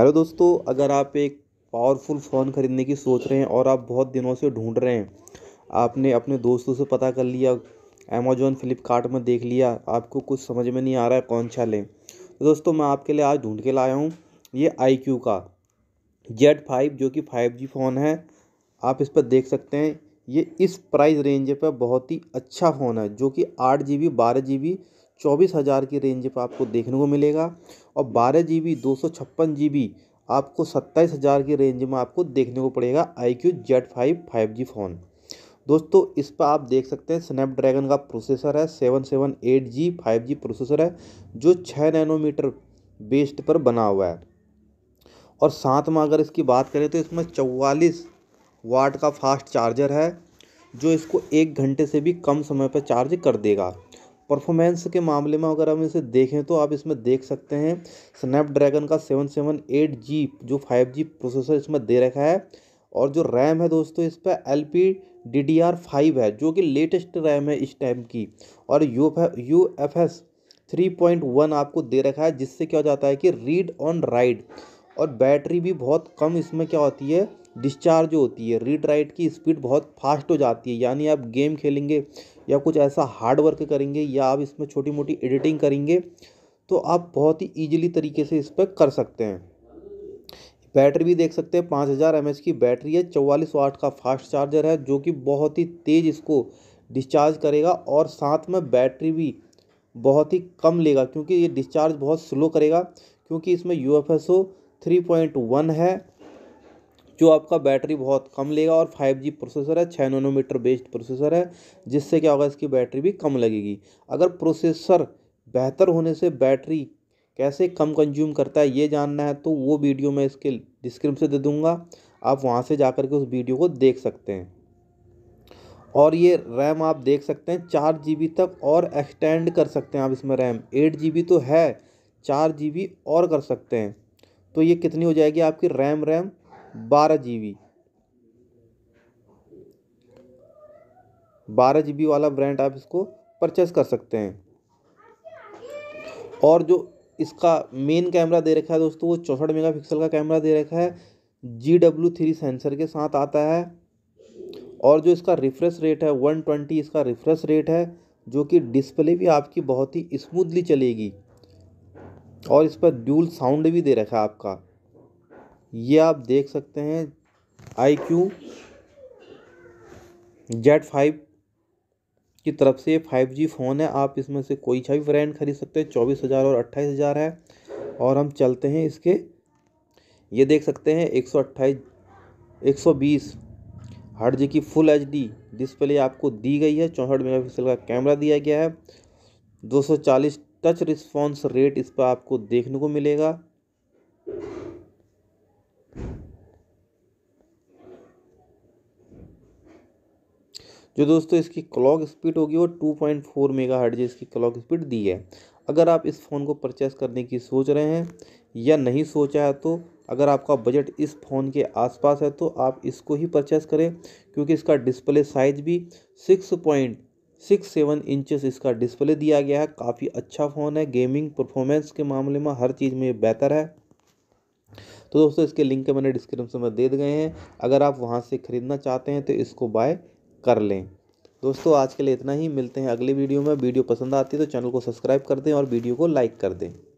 hello दोस्तों अगर आप एक पावरफुल फ़ोन ख़रीदने की सोच रहे हैं और आप बहुत दिनों से ढूंढ रहे हैं आपने अपने दोस्तों से पता कर लिया अमेजोन फ्लिपकार्ट में देख लिया आपको कुछ समझ में नहीं आ रहा है कौन सा लें तो दोस्तों मैं आपके लिए आज ढूंढ के लाया हूँ ये आई क्यू का जेड फाइव जो कि फाइव जी फ़ोन है आप इस पर देख सकते हैं ये इस प्राइस रेंज पर बहुत ही अच्छा फ़ोन है जो कि आठ जी बी बारह जी बी चौबीस हज़ार की रेंज पर आपको देखने को मिलेगा और बारह जी बी दो सौ छप्पन जी बी आपको सत्ताईस हज़ार की रेंज में आपको देखने को पड़ेगा iQOO Z five five G phone दोस्तों इस पर आप देख सकते हैं स्नैपड्रैगन का प्रोसेसर है seven seven eight G five G processor है जो छः नैनोमीटर बेस्ड पर बना हुआ है और साथ में अगर इसकी बात करें तो इसमें चौवालीस वाट का फास्ट चार्जर है जो इसको एक घंटे से भी कम समय पर चार्ज कर देगा परफॉर्मेंस के मामले में अगर हम इसे देखें तो आप इसमें देख सकते हैं स्नैपड्रैगन का सेवन सेवन एट जी जो फाइव जी प्रोसेसर इसमें दे रखा है और जो रैम है दोस्तों इस पर L P D D R five है जो कि लेटेस्ट रैम है इस टाइम की और U U F S three point one आपको दे रखा है जिससे क्या हो जाता है कि रीड ऑन राइड और बैटरी भी बहुत कम इसमें क्या होती है डिस्चार्ज होती है रीड राइट की स्पीड बहुत फास्ट हो जाती है यानी आप गेम खेलेंगे या कुछ ऐसा हार्ड वर्क करेंगे या आप इसमें छोटी मोटी एडिटिंग करेंगे तो आप बहुत ही इजीली तरीके से इस पर कर सकते हैं बैटरी भी देख सकते हैं पाँच हज़ार एम की बैटरी है चौवालीस वाट का फास्ट चार्जर है जो कि बहुत ही तेज़ इसको डिस्चार्ज करेगा और साथ में बैटरी भी बहुत ही कम लेगा क्योंकि ये डिस्चार्ज बहुत स्लो करेगा क्योंकि इसमें U F S O three point one है जो आपका बैटरी बहुत कम लेगा और फाइव जी प्रोसेसर है छः नोनोमीटर बेस्ड प्रोसेसर है जिससे क्या होगा इसकी बैटरी भी कम लगेगी अगर प्रोसेसर बेहतर होने से बैटरी कैसे कम कंज्यूम करता है ये जानना है तो वो वीडियो मैं इसके डिस्क्रिप्शन दे दूँगा आप वहाँ से जा कर के उस वीडियो को देख सकते हैं और ये रैम आप देख सकते हैं चार जी बी तक और एक्सटेंड कर सकते हैं आप इसमें रैम एट जी बी तो है चार जी बी और कर सकते हैं तो ये कितनी हो जाएगी आपकी रैम रैम बारह जी बी बारह जी बी वाला ब्रांड आप इसको परचेस कर सकते हैं और जो इसका मेन कैमरा दे रखा है दोस्तों वो चौंसठ मेगापिक्सल का कैमरा दे रखा है जी डब्ल्यू थ्री सेंसर के साथ आता है और जो इसका रिफ्रेश रेट है वन ट्वेंटी इसका रिफ्रेश रेट है जो कि डिस्प्ले भी आपकी बहुत ही स्मूथली चलेगी और इस पर ड्यूल साउंड भी दे रखा है आपका ये आप देख सकते हैं आई क्यू जेड फाइव की तरफ से ये फाइव जी फ़ोन है आप इसमें से कोई सा भी ब्रांड खरीद सकते हैं चौबीस हज़ार और अट्ठाईस हज़ार है और हम चलते हैं इसके ये देख सकते हैं एक सौ अट्ठाईस एक सौ बीस हर जी की फुल एच डी डिस्प्ले आपको दी गई है चौंसठ मेगा पिक्सल का कैमरा दिया गया है दो सौ चालीस टच रिस्पॉन्स रेट इस पर आपको देखने को मिलेगा जो दोस्तों इसकी क्लॉक स्पीड होगी वो two point four megahertz इसकी क्लॉक स्पीड दी है अगर आप इस फ़ोन को परचेस करने की सोच रहे हैं या नहीं सोचा है तो अगर आपका बजट इस फ़ोन के आसपास है तो आप इसको ही परचेस करें क्योंकि इसका डिस्प्ले साइज़ भी six point six seven inches इसका डिस्प्ले दिया गया है काफ़ी अच्छा फ़ोन है गेमिंग परफॉर्मेंस के मामले में हर चीज़ में बेहतर है तो दोस्तों इसके लिंक के मैंने डिस्क्रिप्शन में दे गए हैं अगर आप वहाँ से ख़रीदना चाहते हैं तो इसको बाय कर लें दोस्तों आज के लिए इतना ही मिलते हैं अगले वीडियो में वीडियो पसंद आती है तो चैनल को सब्सक्राइब कर दें और वीडियो को लाइक कर दें